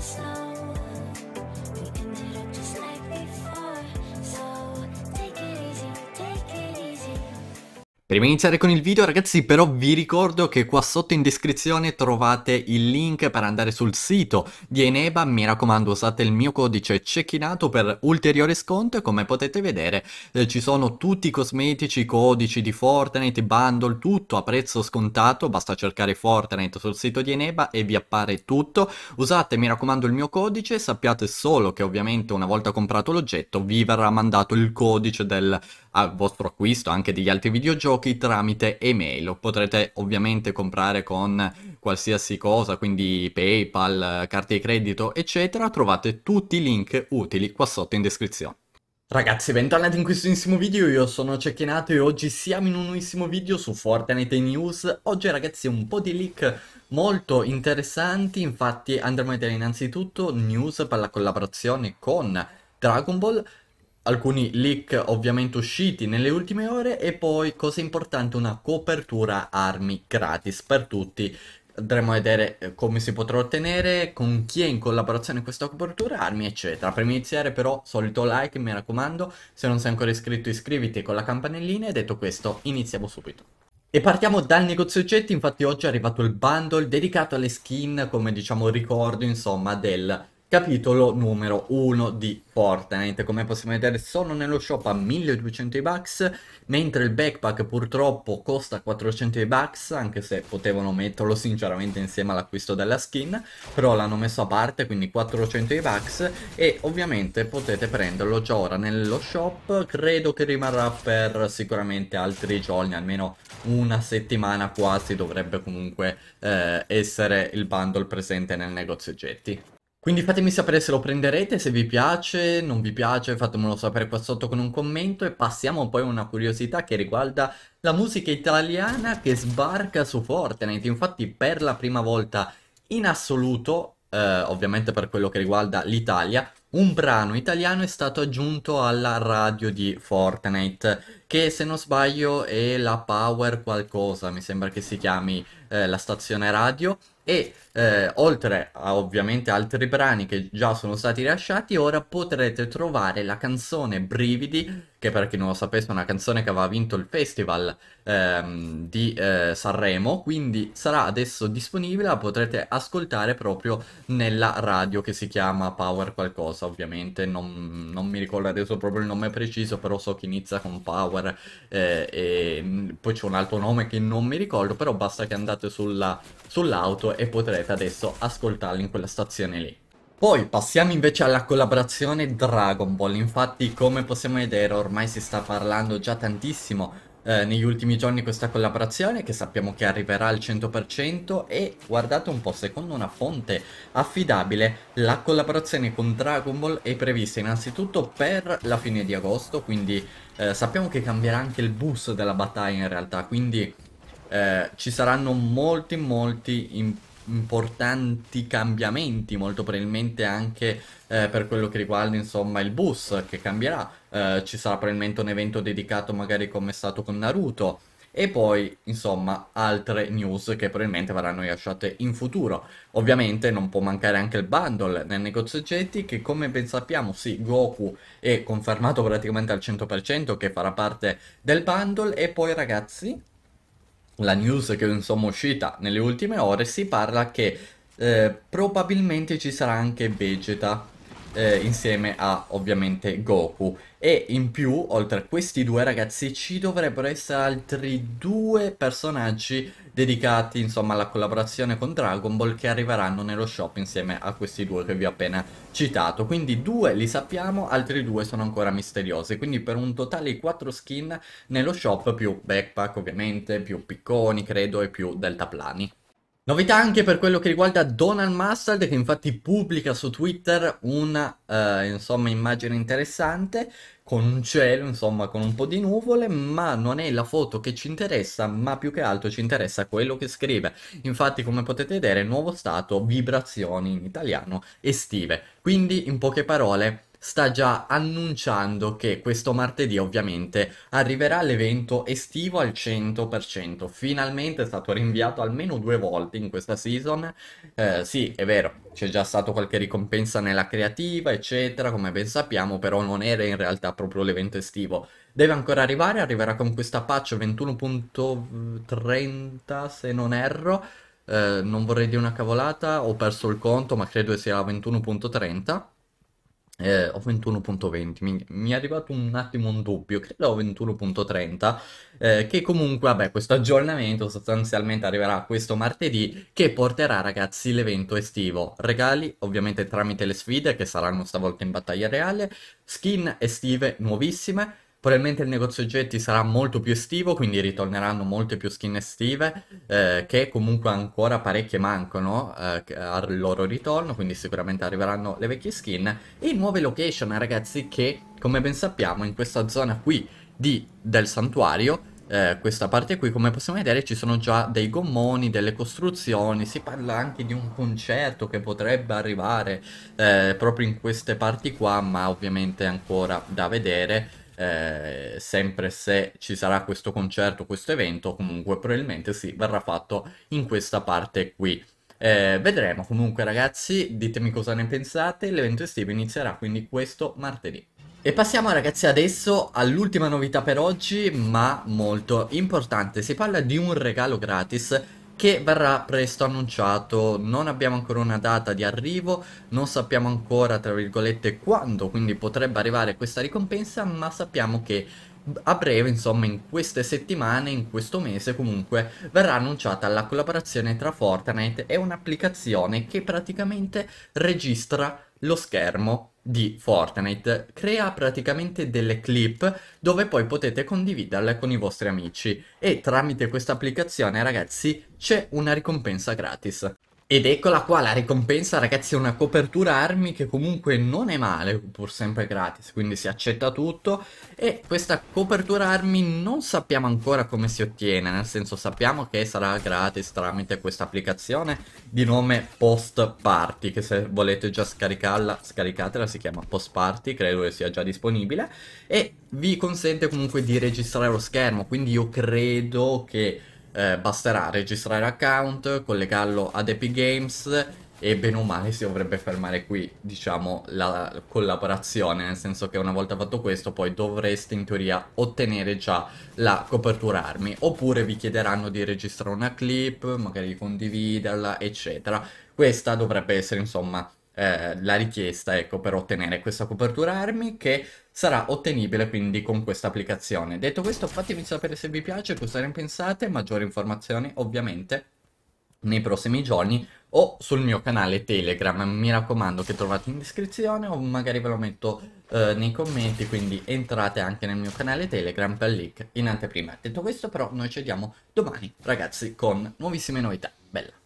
slow. Prima di iniziare con il video ragazzi però vi ricordo che qua sotto in descrizione trovate il link per andare sul sito di Eneba, mi raccomando usate il mio codice cecchinato per ulteriore sconto e come potete vedere eh, ci sono tutti i cosmetici, codici di Fortnite, bundle, tutto a prezzo scontato, basta cercare Fortnite sul sito di Eneba e vi appare tutto, usate mi raccomando il mio codice, sappiate solo che ovviamente una volta comprato l'oggetto vi verrà mandato il codice del ah, vostro acquisto anche degli altri videogiochi giochi tramite email. potrete ovviamente comprare con qualsiasi cosa, quindi PayPal, carte di credito, eccetera. Trovate tutti i link utili qua sotto in descrizione. Ragazzi, bentornati in questo nuovissimo video, io sono Cecchinato e oggi siamo in un nuovissimo video su Fortnite News. Oggi ragazzi un po' di leak molto interessanti, infatti andremo a vedere innanzitutto news per la collaborazione con Dragon Ball, alcuni leak ovviamente usciti nelle ultime ore e poi, cosa importante, una copertura armi gratis per tutti. Andremo a vedere eh, come si potrà ottenere, con chi è in collaborazione questa copertura, armi eccetera. Prima di iniziare però, solito like, mi raccomando, se non sei ancora iscritto iscriviti con la campanellina e detto questo iniziamo subito. E partiamo dal negozio oggetti, infatti oggi è arrivato il bundle dedicato alle skin come diciamo ricordo insomma del Capitolo numero 1 di Fortnite, come possiamo vedere sono nello shop a 1200 bucks, mentre il backpack purtroppo costa 400 bucks, anche se potevano metterlo sinceramente insieme all'acquisto della skin, però l'hanno messo a parte, quindi 400 bucks, e ovviamente potete prenderlo già ora nello shop, credo che rimarrà per sicuramente altri giorni, almeno una settimana quasi dovrebbe comunque eh, essere il bundle presente nel negozio oggetti. Quindi fatemi sapere se lo prenderete, se vi piace, non vi piace, fatemelo sapere qua sotto con un commento e passiamo poi a una curiosità che riguarda la musica italiana che sbarca su Fortnite. Infatti per la prima volta in assoluto, eh, ovviamente per quello che riguarda l'Italia, un brano italiano è stato aggiunto alla radio di Fortnite, che se non sbaglio è la Power qualcosa, mi sembra che si chiami eh, la stazione radio e eh, oltre a ovviamente altri brani che già sono stati lasciati, ora potrete trovare la canzone Brividi, che per chi non lo sapesse è una canzone che aveva vinto il festival ehm, di eh, Sanremo, quindi sarà adesso disponibile, la potrete ascoltare proprio nella radio che si chiama Power qualcosa, ovviamente non, non mi ricordo adesso proprio il nome preciso, però so che inizia con Power eh, e poi c'è un altro nome che non mi ricordo, però basta che andate sull'auto e potrete adesso ascoltarli in quella stazione lì. Poi passiamo invece alla collaborazione Dragon Ball, infatti come possiamo vedere ormai si sta parlando già tantissimo eh, negli ultimi giorni questa collaborazione che sappiamo che arriverà al 100% e guardate un po' secondo una fonte affidabile la collaborazione con Dragon Ball è prevista innanzitutto per la fine di agosto quindi eh, sappiamo che cambierà anche il bus della battaglia in realtà quindi eh, ci saranno molti molti importanti cambiamenti, molto probabilmente anche eh, per quello che riguarda insomma il bus che cambierà, eh, ci sarà probabilmente un evento dedicato magari come è stato con Naruto e poi insomma altre news che probabilmente verranno rilasciate in futuro. Ovviamente non può mancare anche il bundle nel negozio oggetti che come ben sappiamo sì Goku è confermato praticamente al 100% che farà parte del bundle e poi ragazzi la news che insomma è uscita nelle ultime ore, si parla che eh, probabilmente ci sarà anche Vegeta eh, insieme a ovviamente Goku. E in più, oltre a questi due ragazzi, ci dovrebbero essere altri due personaggi dedicati insomma alla collaborazione con Dragon Ball che arriveranno nello shop insieme a questi due che vi ho appena citato. Quindi due li sappiamo, altri due sono ancora misteriosi, quindi per un totale di quattro skin nello shop più backpack ovviamente, più picconi credo e più deltaplani. Novità anche per quello che riguarda Donald Mustard che infatti pubblica su Twitter una eh, insomma, immagine interessante con un cielo, insomma con un po' di nuvole, ma non è la foto che ci interessa, ma più che altro ci interessa quello che scrive. Infatti come potete vedere nuovo stato, vibrazioni in italiano estive. Quindi in poche parole sta già annunciando che questo martedì ovviamente arriverà l'evento estivo al 100%. Finalmente è stato rinviato almeno due volte in questa season. Eh, sì, è vero, c'è già stato qualche ricompensa nella creativa, eccetera, come ben sappiamo, però non era in realtà proprio l'evento estivo. Deve ancora arrivare, arriverà con questa patch 21.30 se non erro. Eh, non vorrei dire una cavolata, ho perso il conto, ma credo sia la 21.30 eh, ho 21.20, mi, mi, è arrivato un attimo un dubbio, credo ho 21.30, eh, che comunque, vabbè, questo aggiornamento sostanzialmente arriverà questo martedì, che porterà, ragazzi, l'evento estivo. Regali, ovviamente, tramite le sfide, che saranno stavolta in battaglia reale, skin estive nuovissime, Probabilmente il negozio oggetti sarà molto più estivo, quindi ritorneranno molte più skin estive, eh, che comunque ancora parecchie mancano eh, al loro ritorno, quindi sicuramente arriveranno le vecchie skin. E nuove location, ragazzi, che come ben sappiamo in questa zona qui di, del santuario eh, questa parte qui come possiamo vedere ci sono già dei gommoni, delle costruzioni, si parla anche di un concerto che potrebbe arrivare eh, proprio in queste parti qua ma ovviamente ancora da vedere eh, sempre se ci sarà questo concerto, questo evento, comunque probabilmente sì, verrà fatto in questa parte qui. Eh, vedremo comunque ragazzi, ditemi cosa ne pensate, l'evento estivo inizierà quindi questo martedì. E passiamo ragazzi adesso all'ultima novità per oggi, ma molto importante. Si parla di un regalo gratis che verrà presto annunciato, non abbiamo ancora una data di arrivo, non sappiamo ancora tra virgolette quando, quindi potrebbe arrivare questa ricompensa, ma sappiamo che a breve, insomma, in queste settimane, in questo mese comunque, verrà annunciata la collaborazione tra Fortnite e un'applicazione che praticamente registra lo schermo di Fortnite, crea praticamente delle clip dove poi potete condividerle con i vostri amici e tramite questa applicazione ragazzi c'è una ricompensa gratis. Ed eccola qua la ricompensa ragazzi, una copertura armi che comunque non è male, pur sempre gratis, quindi si accetta tutto e questa copertura armi non sappiamo ancora come si ottiene, nel senso sappiamo che sarà gratis tramite questa applicazione di nome Post Party, che se volete già scaricarla, scaricatela, si chiama Post Party, credo che sia già disponibile e vi consente comunque di registrare lo schermo, quindi io credo che eh, basterà registrare account, collegarlo ad Epic Games e bene o male si dovrebbe fermare qui, diciamo, la collaborazione, nel senso che una volta fatto questo poi dovreste in teoria ottenere già la copertura armi, oppure vi chiederanno di registrare una clip, magari di condividerla, eccetera. Questa dovrebbe essere, insomma, eh, la richiesta ecco, per ottenere questa copertura armi che sarà ottenibile quindi con questa applicazione. Detto questo fatemi sapere se vi piace, cosa ne pensate, maggiori informazioni ovviamente nei prossimi giorni o sul mio canale Telegram, mi raccomando che trovate in descrizione o magari ve lo metto eh, nei commenti, quindi entrate anche nel mio canale Telegram per link in anteprima. Detto questo però noi ci vediamo domani ragazzi con nuovissime novità, bella!